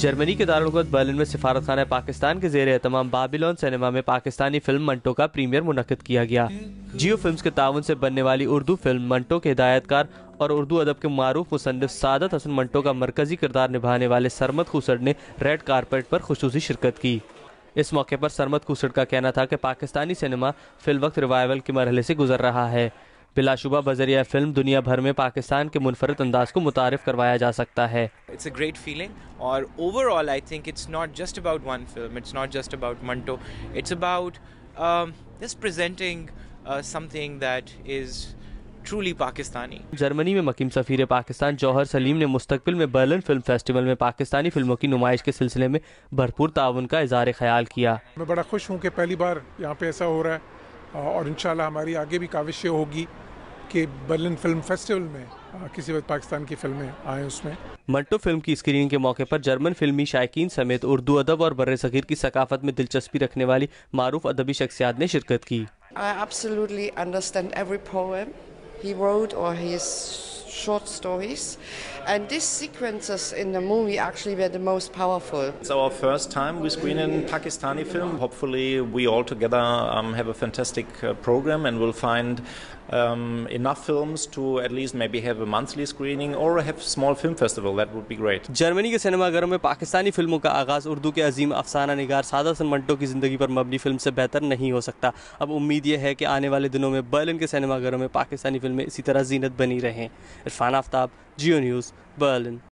Germany के दारुलगत Berlin में सिफारत खाना पाकिस्तान के जेर एहतमाम बाबिलोन सिनेमा में पाकिस्तानी फिल्म मंटो का प्रीमियर मुनद किया गया जियो फिल्म के ताउन से बनने वाली उर्दू फिल्म मंटो के हिदायतकार और उर्दू अदब के मारूफ मुसनफ सादत हसन मंटो का मरकजी किरदार निभाने वाले सरमद खूसर ने रेड कारपेट पर खसूस शिरकत की इस मौके पर सरमद खूसर का कहना था कि पाकिस्तानी सिनेमा फिल वक्त रिवाइवल के मरहले से गुजर रहा है बिलाशुबा बजरिया फिल्म दुनिया भर में पाकिस्तान के मुनफरद अंदाज को मुतारफ करवाया जा सकता है इट्स अ ग्रेट फीलिंग और overall I think it's not just about one film it's not just about Manto it's about just presenting something that is truly Pakistani Germany में मकीम सफ़ीर पाकिस्तान जौहर सलीम ने मुस्तबिल में बर्लिन फिल्म फेस्टिवल में पाकिस्तानी फिल्मों की नुमाइश के सिलसिले में भरपूर ताउन का इजहार ख्याल किया मैं बड़ा खुश हूँ कि पहली बार यहाँ पे ऐसा हो रहा है और इन हमारी आगे भी काविशें होगी कि बर्लिन फिल्म फेस्टिवल में किसी वक्त पाकिस्तान की फिल्में आए उसमें मल्टो फिल्म की स्क्रीनिंग के मौके पर जर्मन फिल्मी शायकीन समेत उर्दू अदब और बर सगीर की सकाफत में दिलचस्पी रखने वाली मारूफ अदबी शख्सियात ने शिरकत की I absolutely understand every poem he wrote or his short stories. And these sequences in the movie actually were the most powerful. It's our first time we screen in Pakistani film. Hopefully, we all together um, have a fantastic uh, program and we'll find um, enough films to at least maybe have a monthly screening or have a small film festival. That would be great. Germany के सिनेमाघरों में पाकिस्तानी फिल्मों का आगाज उर्दू के अजीम अफसाना निगार सादा सन मंटो की जिंदगी पर मबनी फिल्म से बेहतर नहीं हो सकता अब उम्मीद यह है कि आने वाले दिनों में बर्लिन के सिनेमाघरों में पाकिस्तानी फिल्में इसी तरह जीनत बनी रहें Irfan Aftab, Geo News, Berlin.